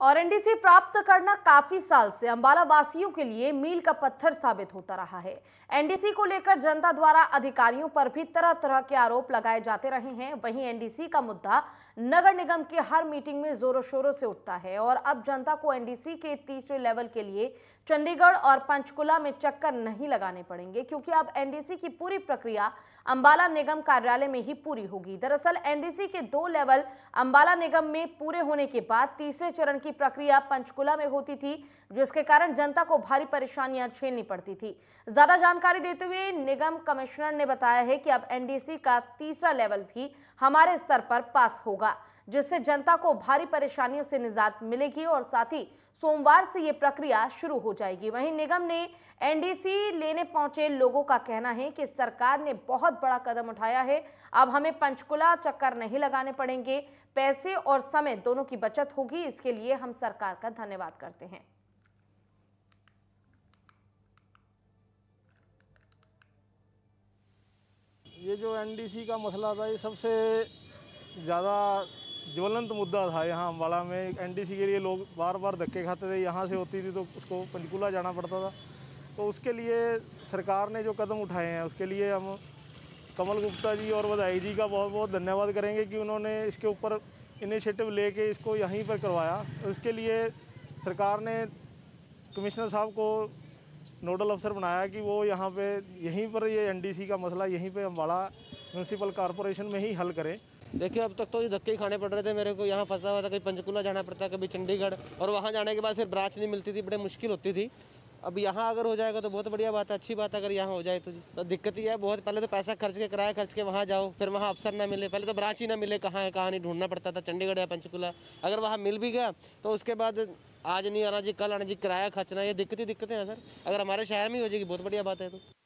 और एनडीसी प्राप्त करना काफी साल से अम्बाला वासियों के लिए मील का पत्थर साबित होता रहा है एनडीसी को लेकर जनता द्वारा अधिकारियों पर भी तरह तरह के आरोप लगाए जाते रहे हैं वहीं एनडीसी का मुद्दा नगर निगम की हर मीटिंग में जोरों शोरों से उठता है और अब जनता को एनडीसी के तीसरे लेवल के लिए चंडीगढ़ और पंचकुला में चक्कर नहीं लगाने पड़ेंगे क्योंकि अब एनडीसी की पूरी प्रक्रिया अंबाला निगम कार्यालय में ही पूरी होगी दरअसल एनडीसी के दो लेवल अंबाला निगम में पूरे होने के बाद तीसरे चरण की प्रक्रिया पंचकुला में होती थी जिसके कारण जनता को भारी परेशानियां झेलनी पड़ती थी ज्यादा जानकारी देते हुए निगम कमिश्नर ने बताया है कि अब एनडीसी का तीसरा लेवल भी हमारे स्तर पर पास होगा जिससे जनता को भारी परेशानियों से निजात मिलेगी और साथ ही सोमवार से ये प्रक्रिया शुरू हो जाएगी वहीं निगम ने एनडीसी लेने पहुंचे लोगों का कहना है कि सरकार ने बहुत बड़ा कदम उठाया है अब हमें पंचकुला चक्कर नहीं लगाने पड़ेंगे पैसे और समय दोनों की बचत होगी इसके लिए हम सरकार का धन्यवाद करते हैं ये जो एनडीसी का मसला था ये सबसे ज़्यादा ज्वलंत मुद्दा था यहाँ अम्बाला में एनटीसी के लिए लोग बार बार धक्के खाते थे यहाँ से होती थी तो उसको पंचकूला जाना पड़ता था तो उसके लिए सरकार ने जो कदम उठाए हैं उसके लिए हम कमल गुप्ता जी और वधाई जी का बहुत बहुत धन्यवाद करेंगे कि उन्होंने इसके ऊपर इनिशिएटिव लेके इसको यहीं पर करवाया उसके लिए सरकार ने कमिश्नर साहब को नोडल अफसर बनाया कि वो यहाँ पे यहीं पर ये एनडीसी का मसला यहीं पे अम्बाड़ा म्यूनसिपल कॉरपोरेशन में ही हल करें देखिए अब तक तो ये धक्के ही खाने पड़ रहे थे मेरे को यहाँ फंसा हुआ था कभी पंचकुला जाना पड़ता कभी चंडीगढ़ और वहाँ जाने के बाद फिर ब्रांच नहीं मिलती थी बड़ी मुश्किल होती थी अब यहाँ अगर हो जाएगा तो बहुत बढ़िया बात है अच्छी बात है अगर यहाँ हो जाए तो, तो दिक्कत ही है बहुत पहले तो पैसा खर्च के किराया खर्च के वहाँ जाओ फिर वहाँ अफसर ना मिले पहले तो ब्रांच ही ना मिले कहाँ है कहाँ नहीं ढूंढना पड़ता था चंडीगढ़ या पंचकूला अगर वहाँ मिल भी गया तो उसके बाद आज नहीं आना जी कल आना जी किराया खर्चना ये दिक्कत ही दिक्कतें हैं सर अगर हमारे शहर में हो जाएगी बहुत बढ़िया बात है तो